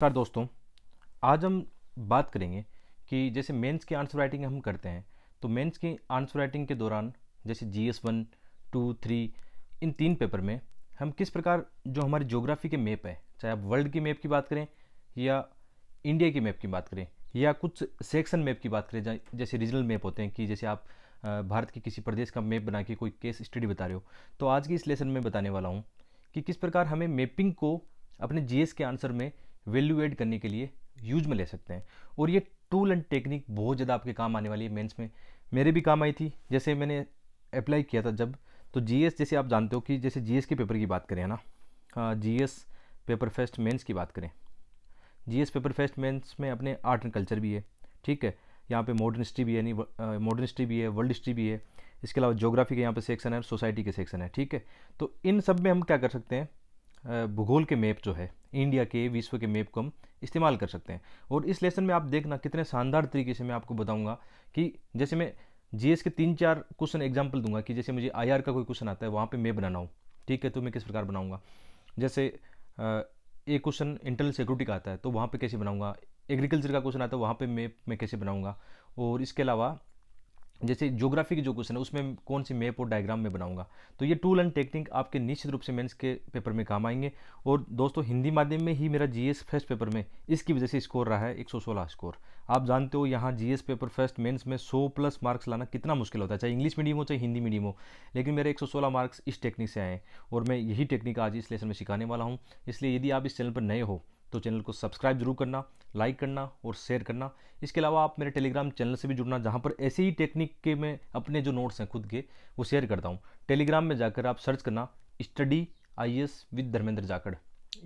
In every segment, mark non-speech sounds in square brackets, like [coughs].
नमस्कार दोस्तों आज हम बात करेंगे कि जैसे मेंस की आंसर राइटिंग हम करते हैं तो मेंस की आंसर राइटिंग के दौरान जैसे G S one two three इन तीन पेपर में हम किस प्रकार जो हमारी ज्योग्राफी के मैप है चाहे आप वर्ल्ड की मैप की बात करें या इंडिया की मैप की बात करें या कुछ सेक्शन मैप की बात करें जैसे रीजनल मैप होते हैं कि जैसे आप भारत के किसी प्रदेश का मैप बना के कोई केस स्टडी बता रहे हो तो आज की इस लेसन में बताने वाला हूँ कि किस प्रकार हमें मैपिंग को अपने जीएस के आंसर में वैल्यू एड करने के लिए यूज में ले सकते हैं और ये टूल एंड टेक्निक बहुत ज़्यादा आपके काम आने वाली है मेंस में मेरे भी काम आई थी जैसे मैंने अप्लाई किया था जब तो जी जैसे आप जानते हो कि जैसे जी के पेपर की बात करें है ना जी पेपर फेस्ट मेंस की बात करें जी पेपर फेस्ट मेंस में अपने आर्ट एंड कल्चर भी है ठीक है यहाँ पे मॉडर्न हिस्ट्री भी है यानी मॉडर्न हिस्ट्री भी है वर्ल्ड हिस्ट्री भी है इसके अलावा जोग्राफी के यहाँ पे सेक्शन है सोसाइटी के सेक्शन है ठीक है तो इन सब में हम क्या कर सकते हैं भूगोल के मैप जो है इंडिया के विश्व के मैप को हम इस्तेमाल कर सकते हैं और इस लेसन में आप देखना कितने शानदार तरीके से मैं आपको बताऊंगा कि जैसे मैं जीएस के तीन चार क्वेश्चन एग्जाम्पल दूंगा कि जैसे मुझे आईआर का कोई क्वेश्चन आता है वहाँ पे मैं बनाना हूँ ठीक है तो मैं किस प्रकार बनाऊँगा जैसे एक क्वेश्चन इंटरनल सिक्योरिटी का आता है तो वहाँ पर कैसे बनाऊँगा एग्रीकल्चर का क्वेश्चन आता है वहाँ पर मैप मैं कैसे बनाऊँगा और इसके अलावा जैसे ज्योग्राफी की जो क्वेश्चन है उसमें कौन सी मैप और डायग्राम में बनाऊंगा तो ये टूल एंड टेक्निक आपके निश्चित रूप से मेंस के पेपर में काम आएंगे और दोस्तों हिंदी माध्यम में ही मेरा जीएस फर्स्ट पेपर में इसकी वजह से स्कोर रहा है 116 स्कोर आप जानते हो यहाँ जीएस पेपर फर्स्ट मेंस में 100 प्लस मार्क्स लाना कितना मुश्किल होता है चाहे इंग्लिश मीडियम हो चाहे हिंदी मीडियम हो लेकिन मेरे एक मार्क्स इस टेक्निक से आए हैं और मैं यही टेक्निक आज इस लेसन में सिखाने वाला हूँ इसलिए यदि आप इस चैनल पर नए हो तो चैनल को सब्सक्राइब जरूर करना लाइक करना और शेयर करना इसके अलावा आप मेरे टेलीग्राम चैनल से भी जुड़ना जहाँ पर ऐसे ही टेक्निक के मैं अपने जो नोट्स हैं खुद के वो शेयर करता हूँ टेलीग्राम में जाकर आप सर्च करना study I S with Dharmendra Jakar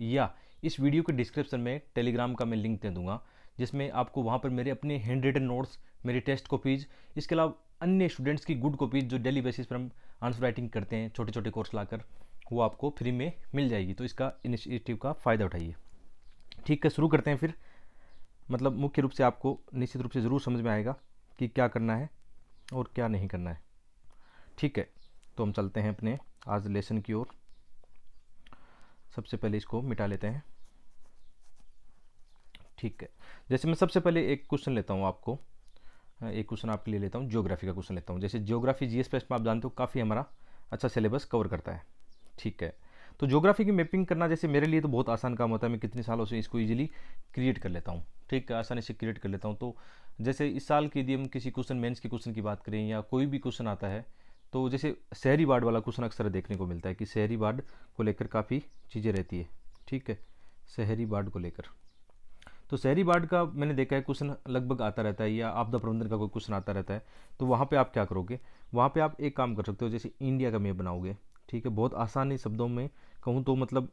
या इस वीडियो के डिस्क्रिप्शन में टेलीग्राम का मैं लिंक दे दूंगा जिसमें आपको वहाँ पर मेरे अपने हैंड रिटन नोट्स मेरी टेस्ट कॉपीज़ इसके अलावा अन्य स्टूडेंट्स की गुड कॉपीज़ जो डेली बेसिस पर हम आंसर राइटिंग करते हैं छोटे छोटे कोर्स लाकर वो आपको फ्री में मिल जाएगी तो इसका इनिशिएटिव का फ़ायदा उठाइए ठीक है शुरू करते हैं फिर मतलब मुख्य रूप से आपको निश्चित रूप से ज़रूर समझ में आएगा कि क्या करना है और क्या नहीं करना है ठीक है तो हम चलते हैं अपने आज लेसन की ओर सबसे पहले इसको मिटा लेते हैं ठीक है जैसे मैं सबसे पहले एक क्वेश्चन लेता हूँ आपको हाँ, एक क्वेश्चन आपके लिए लेता हूँ जियोग्राफी का क्वेश्चन लेता हूँ जैसे जियोग्राफी जी एस में आप जानते हो काफ़ी हमारा अच्छा सिलेबस कवर करता है ठीक है तो जोग्राफी की मैपिंग करना जैसे मेरे लिए तो बहुत आसान काम होता है मैं कितने सालों से इसको ईजिली क्रिएट कर लेता हूँ ठीक है आसानी से क्रिएट कर लेता हूँ तो जैसे इस साल की यदि हम किसी क्वेश्चन मेन्स के क्वेश्चन की बात करें या कोई भी क्वेश्चन आता है तो जैसे शहरी वार्ड वाला क्वेश्चन अक्सर देखने को मिलता है कि शहरी वार्ड को लेकर काफ़ी चीज़ें रहती है ठीक है शहरी वार्ड को लेकर तो शहरी वार्ड का मैंने देखा है क्वेश्चन लगभग आता रहता है या आपदा प्रबंधन का कोई क्वेश्चन आता रहता है तो वहाँ पे आप क्या करोगे वहाँ पे आप एक काम कर सकते हो जैसे इंडिया का मैप बनाओगे ठीक है बहुत आसानी शब्दों में कहूँ तो मतलब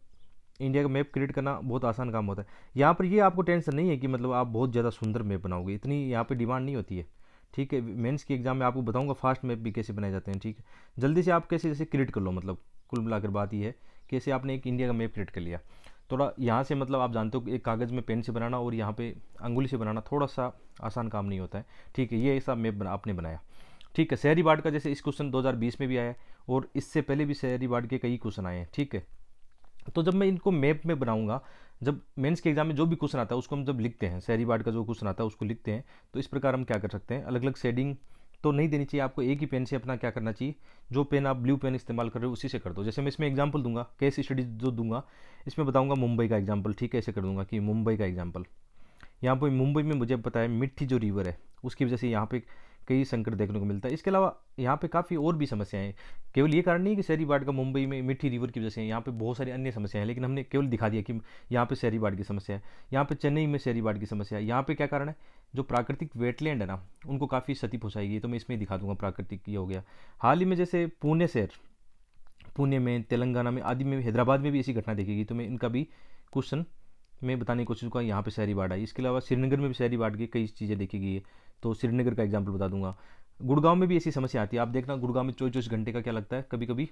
इंडिया का मैप क्रिएट करना बहुत आसान काम होता है यहाँ पर ये आपको टेंशन नहीं है कि मतलब आप बहुत ज़्यादा सुंदर मैप बनाओगे इतनी यहाँ पर डिमांड नहीं होती है ठीक है मेंस की एग्जाम में आपको बताऊंगा फास्ट मैप भी कैसे बनाए जाते हैं ठीक है जल्दी से आप कैसे जैसे क्रिएट कर लो मतलब कुल मिलाकर बात यह है कैसे आपने एक इंडिया का मैप क्रिएट कर लिया थोड़ा यहाँ से मतलब आप जानते हो कि एक कागज़ में पेन से बनाना और यहाँ पे अंगुली से बनाना थोड़ा सा आसान काम नहीं होता है ठीक है ये ऐसा मैप बना, आपने बनाया ठीक है शहरी वार्ड का जैसे इस क्वेश्चन 2020 में भी आया है और इससे पहले भी शहरी वार्ड के कई क्वेश्चन आए हैं ठीक है तो जब मैं इनको मैप में बनाऊंगा जब मेंस के एग्जाम में जो भी क्वेश्चन आता है उसको हम जब लिखते हैं शहरी वार्ड का जो क्वेश्चन आता है उसको लिखते हैं तो इस प्रकार हम क्या कर सकते हैं अलग अलग शेडिंग तो नहीं देनी चाहिए आपको एक ही पेन से अपना क्या करना चाहिए जो पेन आप ब्लू पेन इस्तेमाल कर रहे हो उसी से कर दो जैसे मैं इसमें एग्जाम्पल दूंगा केस स्टडी जो दूंगा इसमें बताऊंगा मुंबई का एग्जाम्पल ठीक है ऐसे कर दूंगा कि मुंबई का एग्जाम्पल यहाँ पर मुंबई में मुझे पता है मिट्टी जो रिवर है उसकी वजह से यहाँ पर कई संकट देखने को मिलता है इसके अलावा यहाँ पे काफ़ी और भी समस्याएं हैं केवल ये कारण नहीं कि शहरी बाढ़ का मुंबई में मिठी रिवर की वजह से यहाँ पे बहुत सारी अन्य समस्याएं हैं लेकिन हमने केवल दिखा दिया कि यहाँ पे शहरी बाढ़ की समस्या है यहाँ पे चेन्नई में शहरी बाढ़ की समस्या है यहाँ पे क्या कारण है जो प्राकृतिक वेटलैंड है ना उनको काफ़ी क्षति पहुँचाएगी तो मैं इसमें दिखा दूंगा प्राकृतिक ये हो गया हाल ही में जैसे पुणे शहर पुणे में तेलंगाना में आदि में हैदराबाद में भी ऐसी घटना देखेगी तो मैं इनका भी क्वेश्चन मैं बताने की कोशिश करूँगा यहाँ पर शहरी बाढ़ आई इसके अलावा श्रीनगर में भी शहरी बाढ़ की कई चीज़ें देखी गई है तो श्रीनगर का एग्जाम्पल बता दूंगा गुड़गांव में भी ऐसी समस्या आती है आप देखना गुड़गांव में चौबीस चौबीस घंटे का क्या लगता है कभी कभी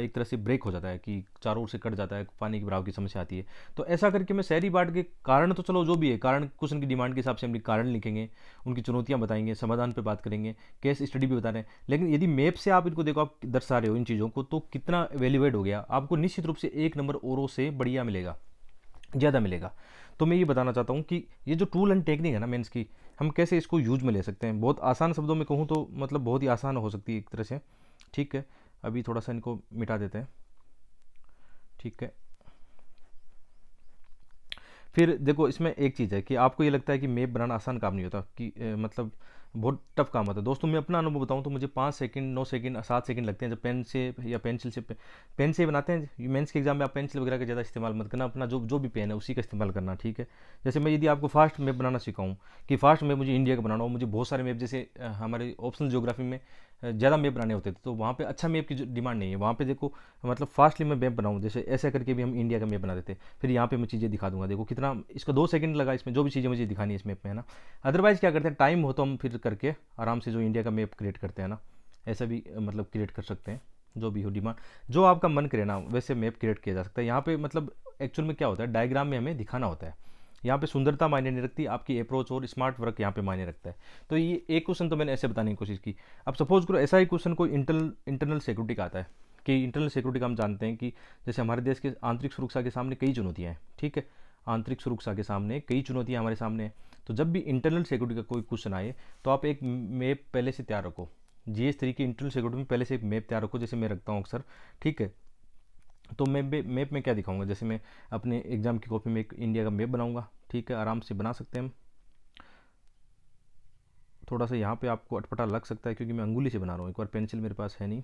एक तरह से ब्रेक हो जाता है कि चारों ओर से कट जाता है पानी के भराव की समस्या आती है तो ऐसा करके मैं शहरी बाढ़ के कारण तो चलो जो भी है कारण कुछ उनकी डिमांड के हिसाब से हम कारण लिखेंगे उनकी चुनौतियाँ बताएंगे समाधान पर बात करेंगे केस स्टडी भी बता रहे हैं लेकिन यदि मैप से आप इनको देखो आप दर्शा रहे हो इन चीज़ों को तो कितना वैल्यूएड हो गया आपको निश्चित रूप से एक नंबर औरों से बढ़िया मिलेगा ज़्यादा मिलेगा तो मैं ये बताना चाहता हूँ कि ये जो टूल एंड टेक्निक है ना मेन्स की हम कैसे इसको यूज में ले सकते हैं बहुत आसान शब्दों में कहूँ तो मतलब बहुत ही आसान हो सकती है एक तरह से ठीक है अभी थोड़ा सा इनको मिटा देते हैं ठीक है फिर देखो इसमें एक चीज़ है कि आपको ये लगता है कि मैप बनाना आसान काम नहीं होता कि ए, मतलब बहुत टफ काम आता है दोस्तों मैं अपना अनुभव बताऊँ तो मुझे पाँच सेकंड नौ सेकंड सात सेकंड लगते हैं जब पेन से या पेंसिल से पेन से बनाते हैं मेंस के एग्जाम में आप पेंसिल वगैरह का ज़्यादा इस्तेमाल मत करना अपना जो जो भी पेन है उसी का इस्तेमाल करना ठीक है जैसे मैं यदि आपको फास्ट मैप बनाना सिखाऊँ कि फास्ट मैप मुझे इंडिया का बनाना हो मुझे बहुत सारे मैप जैसे हमारे ऑप्शन जोग्राफी में ज़्यादा मेप बनाने होते थे तो वहाँ पे अच्छा मेप की डिमांड नहीं है वहाँ पे देखो मतलब फास्टली मैं मैप बनाऊँ जैसे ऐसा करके भी हम इंडिया का मेप बना देते फिर यहाँ पे मैं चीज़ें दिखा दूंगा देखो कितना इसका दो सेकंड लगा इसमें जो भी चीज़ें मुझे दिखानी है इस मैप में है ना अदरवाइज़ क्या करते हैं टाइम हो तो हम फिर करके आराम से जो इंडिया का मैप क्रिएट करते हैं ना ऐसा भी मतलब क्रिएट कर सकते हैं जो भी हो डिमांड जो आपका मन करे ना वैसे मैप क्रिएट किया जा सकता है यहाँ पर मतलब एक्चुअल में क्या होता है डायग्राम में हमें दिखाना होता है यहाँ पे सुंदरता मायने नहीं रखती आपकी अप्रोच और स्मार्ट वर्क यहाँ पे मायने रखता है तो ये एक क्वेश्चन तो मैंने ऐसे बताने की कोशिश की अब सपोज करो ऐसा ही क्वेश्चन कोई इंटरनल इंटरनल सिक्योरिटी का आता है कि इंटरनल सिक्योरिटी का हम जानते हैं कि जैसे हमारे देश के आंतरिक सुरक्षा के सामने कई चुनौतियाँ हैं ठीक है आंतरिक सुरक्षा के सामने कई चुनौतियाँ हमारे सामने हैं तो जब भी इंटरनल सिक्योरिटी का कोई क्वेश्चन आए तो आप एक मैप पहले से तैयार रखो जी एस थ्री की इंटरनल सिक्योरिटी में पहले से एक मैप तैयार रखो जैसे मैं रखता हूँ अक्सर ठीक है तो मैं मैप में क्या दिखाऊंगा जैसे मैं अपने एग्ज़ाम की कॉपी में एक इंडिया का मैप बनाऊंगा ठीक है आराम से बना सकते हैं हम थोड़ा सा यहाँ पे आपको अटपटा लग सकता है क्योंकि मैं अंगुली से बना रहा हूँ एक बार पेंसिल मेरे पास है नहीं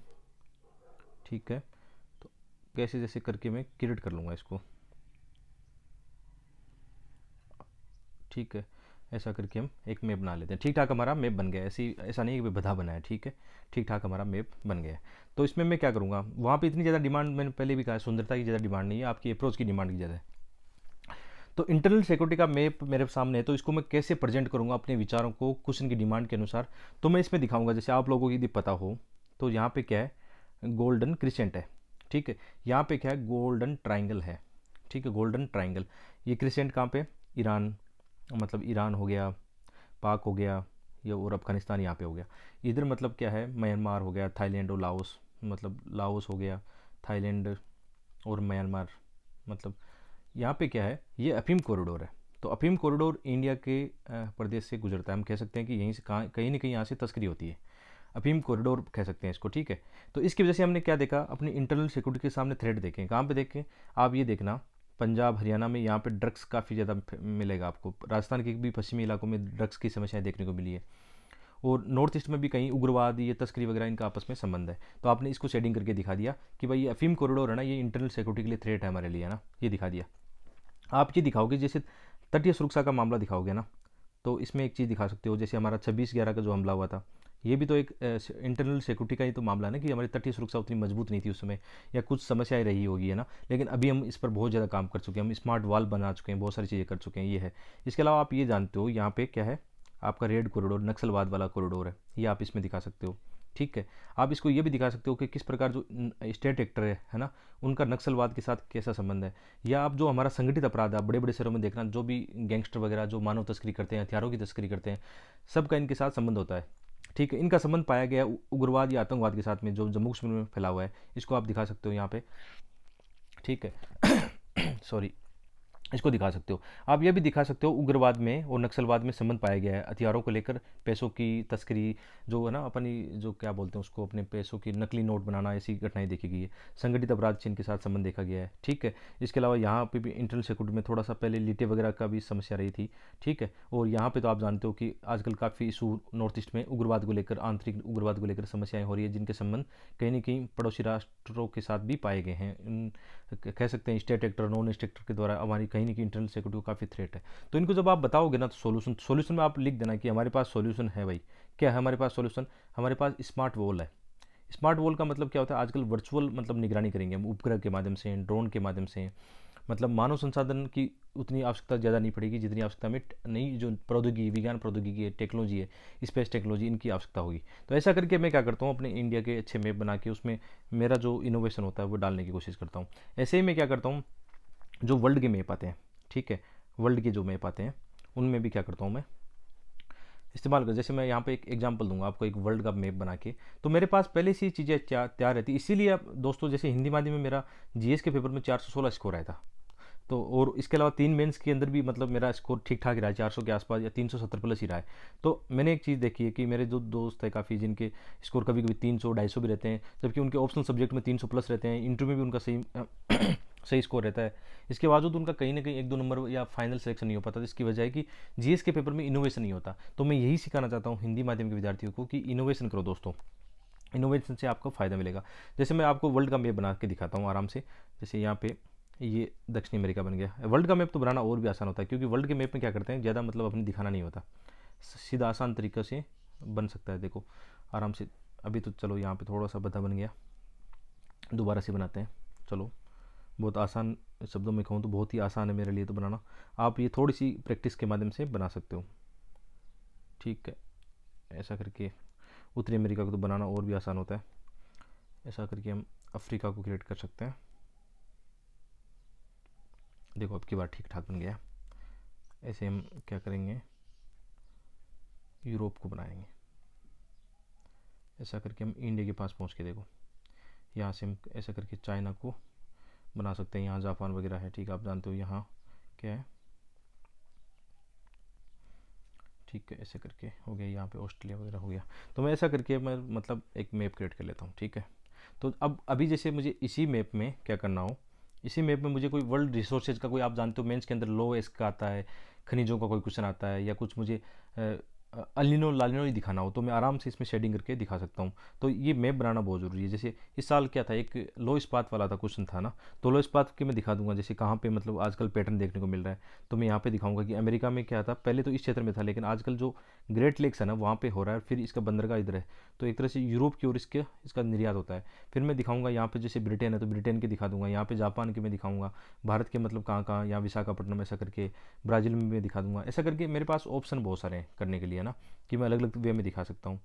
ठीक है तो कैसे जैसे करके मैं क्रिएट कर लूँगा इसको ठीक है ऐसा करके हम एक मेप बना लेते हैं ठीक ठाक हमारा मेप बन गया ऐसी ऐसा नहीं कि बधा बना है ठीक है ठीक ठाक हमारा मेप बन गया तो इसमें मैं क्या करूँगा वहाँ पर इतनी ज़्यादा डिमांड मैंने पहले भी कहा सुंदरता की ज़्यादा डिमांड नहीं है आपकी अप्रोच की डिमांड की ज़्यादा है तो इंटरनल सिक्योरिटी का मैप मेरे सामने है तो इसको मैं कैसे प्रेजेंट करूँगा अपने विचारों को क्वेश्चन की डिमांड के अनुसार तो मैं इसमें दिखाऊंगा जैसे आप लोगों को यदि पता हो तो यहाँ पे क्या है गोल्डन क्रिसेंट है ठीक है यहाँ पे क्या है गोल्डन ट्राइंगल है ठीक है गोल्डन ट्राइंगल ये क्रिसेंट कहाँ पे ईरान मतलब ईरान हो गया पाक हो गया या और अफ़गानिस्तान यहाँ पे हो गया इधर मतलब क्या है म्यांमार हो गया थाईलैंड और लाओस मतलब लाओस हो गया थाईलैंड और म्यांमार मतलब यहाँ पे क्या है ये अफीम कॉरिडोर है तो अफीम कॉरिडोर इंडिया के प्रदेश से गुजरता है हम कह सकते हैं कि यहीं से कहाँ कहीं ना कहीं यहाँ से तस्करी होती है अफीम कॉरिडोर कह सकते हैं इसको ठीक है तो इसकी वजह से हमने क्या देखा अपनी इंटरनल सिक्योरिटी के सामने थ्रेट देखें कहाँ पे देखें आप ये देखना पंजाब हरियाणा में यहाँ पे ड्रग्स काफ़ी ज़्यादा मिलेगा आपको राजस्थान के भी पश्चिमी इलाकों में ड्रग्स की समस्याएं देखने को मिली है और नॉर्थ ईस्ट में भी कहीं उग्रवाद ये तस्करी वगैरह इनका आपस में संबंध है तो आपने इसको शेडिंग करके दिखा दिया कि भाई ये अफीम कॉरिडोर है ना ये इंटरनल सिक्योरिटी के लिए थ्रेट है हमारे लिए है ना ये दिखा दिया आप ये दिखाओगे जैसे तटीय सुरक्षा का मामला दिखाओगे ना तो इसमें एक चीज़ दिखा सकते हो जैसे हमारा छब्बीस ग्यारह का जो हमला हुआ था ये भी तो एक इंटरनल सिक्योरिटी का ही तो मामला ना कि हमारी तटीय सुरक्षा उतनी मजबूत नहीं थी उस समय या कुछ समस्याएं रही होगी है ना लेकिन अभी हम इस पर बहुत ज़्यादा काम कर चुके हैं हम स्मार्ट वॉल बना चुके हैं बहुत सारी चीज़ें कर चुके हैं ये है इसके अलावा आप ये जानते हो यहाँ पे क्या है आपका रेड कॉरिडोर नक्सलवाद वाला कॉरिडोर है ये आप इसमें दिखा सकते हो ठीक है आप इसको ये भी दिखा सकते हो कि किस प्रकार जो स्टेट एक्टर है है ना उनका नक्सलवाद के साथ कैसा संबंध है या आप जो हमारा संगठित अपराध है बड़े बड़े शहरों में देखना जो भी गैंगस्टर वगैरह जो मानव तस्करी करते हैं हथियारों की तस्करी करते हैं सबका इनके साथ संबंध होता है ठीक है इनका संबंध पाया गया उग्रवाद या आतंकवाद के साथ में जो जम्मू कश्मीर में फैला हुआ है इसको आप दिखा सकते हो यहाँ पे ठीक है सॉरी [coughs] इसको दिखा सकते हो आप यह भी दिखा सकते हो उग्रवाद में और नक्सलवाद में संबंध पाया गया है हथियारों को लेकर पैसों की तस्करी जो है ना अपनी जो क्या बोलते हैं उसको अपने पैसों की नकली नोट बनाना ऐसी घटनाएं देखी गई है संगठित अपराध चीन के साथ संबंध देखा गया है ठीक है इसके अलावा यहाँ पर भी इंटरनल सिक्योरिटी में थोड़ा सा पहले लिटे वगैरह का भी समस्या रही थी ठीक है और यहाँ पर तो आप जानते हो कि आजकल काफ़ी इशू नॉर्थ ईस्ट में उग्रवाद को लेकर आंतरिक उग्रवाद को लेकर समस्याएँ हो रही है जिनके संबंध कहीं ना कहीं पड़ोसी राष्ट्रों के साथ भी पाए गए हैं कह सकते हैं state actor non state actor के द्वारा हमारी कहीं कहीं ना कहीं इंटरनल सिक्योरिटी को काफ़ी थ्रेट है तो इनको जब आप बताओगे ना तो सोल्यूशन सोल्यूशन में आप लिख देना कि हमारे पास सोल्यूशन है भाई क्या है हमारे पास सोल्यूशन हमारे पास स्मार्ट वॉल है स्मार्ट वॉल का मतलब क्या होता है आजकल वर्चुअल मतलब निगरानी करेंगे हम उपग्रह के माध्यम से ड्रोन के माध्यम से मतलब मानव संसाधन की उतनी आवश्यकता ज़्यादा नहीं पड़ेगी जितनी आवश्यकता में नई जो प्रौद्योगिकी विज्ञान प्रौद्योगिकी है टेक्नोलॉजी है स्पेस टेक्नोलॉजी इनकी आवश्यकता होगी तो ऐसा करके मैं क्या करता हूँ अपने इंडिया के अच्छे मैप बना के उसमें मेरा जो इनोवेशन होता है वो डालने की कोशिश करता हूँ ऐसे ही मैं क्या करता हूँ जो वर्ल्ड के मेप आते हैं ठीक है वर्ल्ड के जो मैप आते हैं उनमें भी क्या करता हूँ मैं इस्तेमाल कर जैसे मैं यहाँ पे एक एग्जांपल दूंगा आपको एक वर्ल्ड का मैप बना के तो मेरे पास पहले से ही चीज़ें तैयार रहती इसीलिए आप दोस्तों जैसे हिंदी माध्यम में मेरा जीएस के पेपर में 416 स्कोर आया था तो और इसके अलावा तीन मेंस के अंदर भी मतलब मेरा स्कोर ठीक ठाक रहा है चार के आसपास या तीन प्लस ही रहा है तो मैंने एक चीज़ देखी है कि मेरे जो दोस्त है काफ़ी जिनके स्कोर कभी कभी तीन सौ भी रहते हैं जबकि उनके ऑप्शनल सब्जेक्ट में तीन प्लस रहते हैं इंटरव्यू में भी उनका सही सही स्कोर रहता है इसके बावजूद उनका कहीं ना कहीं एक दो नंबर या फाइनल सिलेक्शन नहीं हो पाता जिसकी वजह है कि जीएस के पेपर में इनोवेशन नहीं होता तो मैं यही सिखाना चाहता हूँ हिंदी माध्यम के विद्यार्थियों को कि इनोवेशन करो दोस्तों इनोवेशन से आपको फ़ायदा मिलेगा जैसे मैं आपको वर्ल्ड का मैप बना के दिखाता हूँ आराम से जैसे यहाँ पे ये दक्षिण अमेरिका बन गया वर्ल्ड का मैप तो बनाना और भी आसान होता है क्योंकि वर्ल्ड के मैप में क्या करते हैं ज़्यादा मतलब अपने दिखाना नहीं होता सीधा आसान तरीके से बन सकता है देखो आराम से अभी तो चलो यहाँ पर थोड़ा सा बदा बन गया दोबारा से बनाते हैं चलो बहुत आसान शब्दों में कहूँ तो बहुत ही आसान है मेरे लिए तो बनाना आप ये थोड़ी सी प्रैक्टिस के माध्यम से बना सकते हो ठीक है ऐसा करके उत्तरी अमेरिका को तो बनाना और भी आसान होता है ऐसा करके हम अफ्रीका को क्रिएट कर सकते हैं देखो अब की बार ठीक ठाक बन गया ऐसे हम क्या करेंगे यूरोप को बनाएंगे ऐसा करके हम इंडिया के पास पहुंच के देखो यहाँ से हम ऐसा करके चाइना को बना सकते हैं यहाँ ज़ाफ़ान वगैरह है ठीक है आप जानते हो यहाँ क्या है ठीक है ऐसे करके हो गया यहाँ पे ऑस्ट्रेलिया वगैरह हो गया तो मैं ऐसा करके मैं मतलब एक मैप क्रिएट कर लेता हूँ ठीक है तो अब अभी जैसे मुझे इसी मैप में क्या करना हो इसी मैप में मुझे कोई वर्ल्ड रिसोर्सेज का कोई आप जानते हो मेंस के अंदर लो एस्क आता है खनिजों का कोई क्वेश्चन आता है या कुछ मुझे अलिनो लालिनो ही दिखाना हो तो मैं आराम से इसमें शेडिंग करके दिखा सकता हूँ तो ये मैप बनाना बहुत ज़रूरी है जैसे इस साल क्या था एक लो इस्पात वाला था क्वेश्चन था ना तो लो इस्पात के मैं दिखा दूंगा जैसे कहाँ पे मतलब आजकल पैटर्न देखने को मिल रहा है तो मैं यहाँ पे दिखाऊंगा कि अमेरिका में क्या था पहले तो इस क्षेत्र में था लेकिन आजकल जो ग्रेट लेक्स है ना वहाँ पे हो रहा है फिर इसका बंदरगाह इधर है तो एक तरह से यूरोप की ओर इसके इसका निर्यात होता है फिर मैं दिखाऊंगा यहाँ पे जैसे ब्रिटेन है तो ब्रिटेन के दिखा दूंगा यहाँ पे जापान के मैं दिखाऊंगा भारत के मतलब कहाँ कहाँ यहाँ विशाखापट्टनम ऐसा करके ब्राज़ील में मैं दिखा दूंगा ऐसा करके मेरे पास ऑप्शन बहुत सारे हैं करने के लिए ना कि मैं अलग अलग वे में दिखा सकता हूँ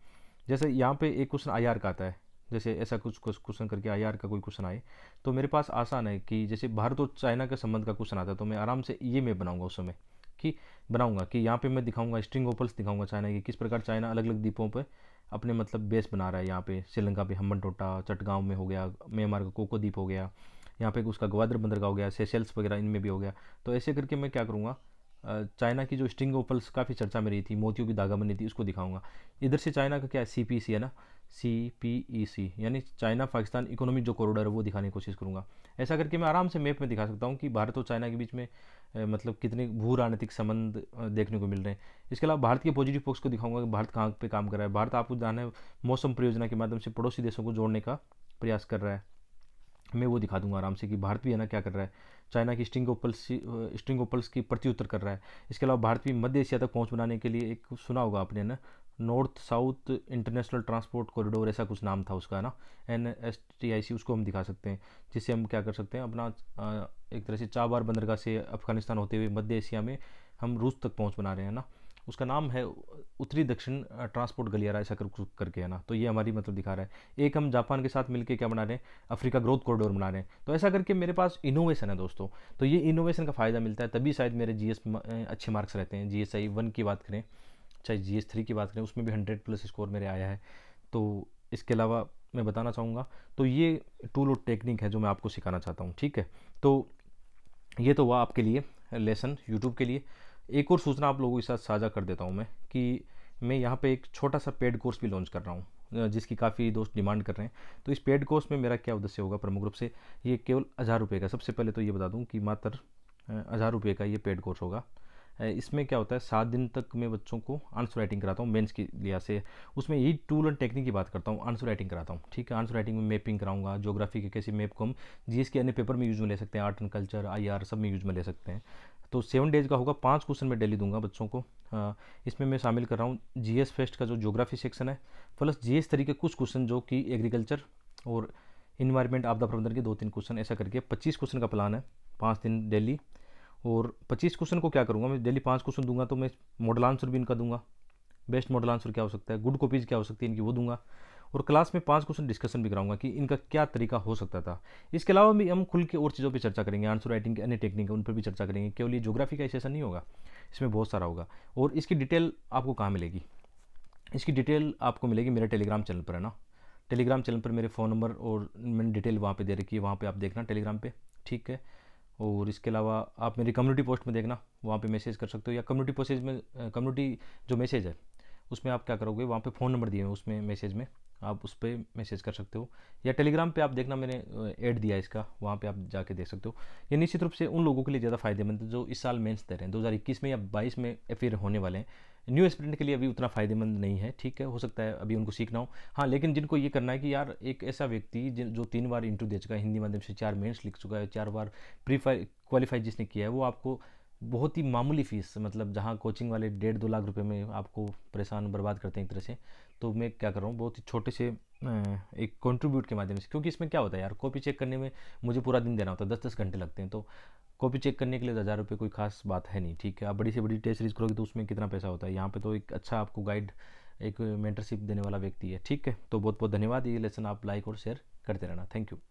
जैसे यहाँ पर एक क्वेश्चन आई का आता है जैसे ऐसा कुछ क्वेश्चन करके आई का कोई क्वेश्चन आए तो मेरे पास आसान है कि जैसे भारत और चाइना के संबंध का क्वेश्चन आता है तो मैं आराम से ये मैं बनाऊँगा उस समय कि बनाऊंगा कि यहाँ पे मैं दिखाऊंगा स्ट्रिंग ओपल्स दिखाऊंगा चाइना की किस प्रकार चाइना अलग अलग द्वीपों पर अपने मतलब बेस बना रहा है यहाँ पे श्रीलंका पे हम्बन टोटा चटगांव में हो गया म्यांमार का कोको द्वीप हो गया यहाँ पे उसका ग्वादर बंदरगाह हो गया सेशल्स वगैरह इनमें भी हो गया तो ऐसे करके मैं क्या करूँगा चाइना की जो स्ट्रिंग ओपल्स काफ़ी चर्चा में रही थी मोतियों की धागा बनी थी उसको दिखाऊंगा इधर से चाइना का क्या सी पी सी है ना सी पी ई सी यानी चाइना पाकिस्तान इकोनॉमिक जो कॉरिडोर है वो दिखाने की कोशिश करूँगा ऐसा करके मैं आराम से मैप में दिखा सकता हूँ कि भारत और चाइना के बीच में मतलब कितने भू राजनीतिक संबंध देखने को मिल रहे हैं इसके अलावा भारत के पॉजिटिव पक्ष को दिखाऊंगा कि भारत कहाँ पे काम कर रहा है भारत आपको जाना है मौसम परियोजना के माध्यम से पड़ोसी देशों को जोड़ने का प्रयास कर रहा है मैं वो दिखा दूंगा आराम से कि भारत भी है ना क्या कर रहा है चाइना की स्ट्रिंग ओपल्स स्ट्रिंग ओपल्स की प्रत्युत्तर कर रहा है इसके अलावा भारत भी मध्य एशिया तक पहुँच बनाने के लिए एक सुना होगा आपने ना north south international transport corridor ऐसा कुछ नाम था उसका है ना N S T I C उसको हम दिखा सकते हैं जिससे हम क्या कर सकते हैं अपना एक तरह से चाबार बंदरगाह से अफगानिस्तान होते हुए मध्य एशिया में हम रूस तक पहुँच बना रहे हैं ना उसका नाम है उत्तरी दक्षिण ट्रांसपोर्ट गलियारा ऐसा कर करके है ना तो ये हमारी मतलब दिखा रहा है एक हम जापान के साथ मिलके क्या बना रहे हैं अफ्रीका ग्रोथ कॉरिडोर बना रहे हैं तो ऐसा करके मेरे पास इनोवेशन है दोस्तों तो ये इनोवेशन का फ़ायदा मिलता है तभी शायद मेरे जी अच्छे मार्क्स रहते हैं जी एस आई वन की बात करें चाहे जी एस थ्री की बात करें उसमें भी हंड्रेड प्लस स्कोर मेरे आया है तो इसके अलावा मैं बताना चाहूँगा तो ये टूल और टेक्निक है जो मैं आपको सिखाना चाहता हूँ ठीक है तो ये तो हुआ आपके लिए लेसन यूट्यूब के लिए एक और सूचना आप लोगों के साथ साझा कर देता हूँ मैं कि मैं यहाँ पे एक छोटा सा पेड कोर्स भी लॉन्च कर रहा हूँ जिसकी काफ़ी दोस्त डिमांड कर रहे हैं तो इस पेड कोर्स में मेरा क्या उद्देश्य होगा प्रमुख रूप से ये केवल हज़ार रुपये का सबसे पहले तो ये बता दूँ कि मात्र हज़ार रुपये का ये पेड कोर्स होगा इसमें क्या होता है सात दिन तक मैं बच्चों को आंसर राइटिंग कराता हूँ मेंस के लिहाज से उसमें यही टूल एंड टेक्निक की बात करता हूँ आंसर राइटिंग कराता हूँ ठीक है आंसर राइटिंग में मैपिंग कराऊंगा जोग्राफी के कैसे मैप को हम जीएस के अन्य पेपर में यूज में ले सकते हैं art and culture I R सब में यूज में ले सकते हैं तो सेवन डेज का होगा पाँच क्वेश्चन मैं डेली दूंगा बच्चों को इसमें मैं शामिल कर रहा हूँ एस फेस्ट का जो जोग्राफी सेक्शन है प्लस एस तरीके कुछ क्वेश्चन जो कि एग्रीकल्चर और इन्वायरमेंट आपदा प्रबंधन के दो तीन क्वेश्चन ऐसा करके पच्चीस क्वेश्चन का प्लान है पाँच दिन डेली और 25 क्वेश्चन को क्या करूँगा मैं डेली पाँच क्वेश्चन दूंगा तो मैं मॉडल आंसर भी इनका दूंगा बेस्ट मॉडल आंसर क्या हो सकता है गुड कॉपीज़ क्या हो सकती है इनकी वो दूंगा और क्लास में पाँच क्वेश्चन डिस्कशन भी कराऊंगा कि इनका क्या तरीका हो सकता था इसके अलावा भी हम खुल के और चीज़ों पर चर्चा करेंगे आंसर राइटिंग की अन्य टेक्निक उन पर भी चर्चा करेंगे केवल ये जोग्राफी का सेशन नहीं होगा इसमें बहुत सारा होगा और इसकी डिटेल आपको कहाँ मिलेगी इसकी डिटेल आपको मिलेगी मेरे टेलीग्राम चैनल पर है ना टेलीग्राम चैनल पर मेरे फ़ोन नंबर और मैंने डिटेल वहाँ पर दे रखी है वहाँ पर आप देखना टेलीग्राम पर ठीक है और इसके अलावा आप मेरी कम्युनिटी पोस्ट में देखना वहाँ पे मैसेज कर सकते हो या कम्युनिटी पोसेज में कम्युनिटी जो मैसेज है उसमें आप क्या करोगे वहाँ पे फ़ोन नंबर दिए हैं उसमें मैसेज में आप उस पर मैसेज कर सकते हो या टेलीग्राम पे आप देखना मैंने ऐड दिया इसका वहाँ पे आप जाके देख सकते हो ये निश्चित रूप से उन लोगों के लिए ज़्यादा फायदेमंद जो इस साल मेंस दे रहे हैं दो में या बाईस में अफेयर होने वाले हैं न्यू एस्पिरेंट के लिए अभी उतना फ़ायदेमंद नहीं है ठीक है हो सकता है अभी उनको सीखना हो हाँ लेकिन जिनको ये करना है कि यार एक ऐसा व्यक्ति जो तीन बार इंटरव्यू दे चुका है हिंदी माध्यम से चार मेंस लिख चुका है चार बार प्री क्वालिफाई जिसने किया है वो आपको बहुत ही मामूली फ़ीस मतलब जहाँ कोचिंग वाले डेढ़ दो लाख रुपये में आपको परेशान बर्बाद करते हैं एक तरह से तो मैं क्या कर रहा हूँ बहुत ही छोटे से एक कंट्रीब्यूट के माध्यम से क्योंकि इसमें क्या होता है यार कॉपी चेक करने में मुझे पूरा दिन देना होता है दस दस घंटे लगते हैं तो कॉपी चेक करने के लिए तो हज़ार रुपये कोई खास बात है नहीं ठीक है आप बड़ी से बड़ी टेस्ट सीरीज करोगे तो उसमें कितना पैसा होता है यहाँ पे तो एक अच्छा आपको गाइड एक मेंटरशिप देने वाला व्यक्ति है ठीक है तो बहुत बहुत धन्यवाद ये लेसन आप लाइक और शेयर करते रहना थैंक यू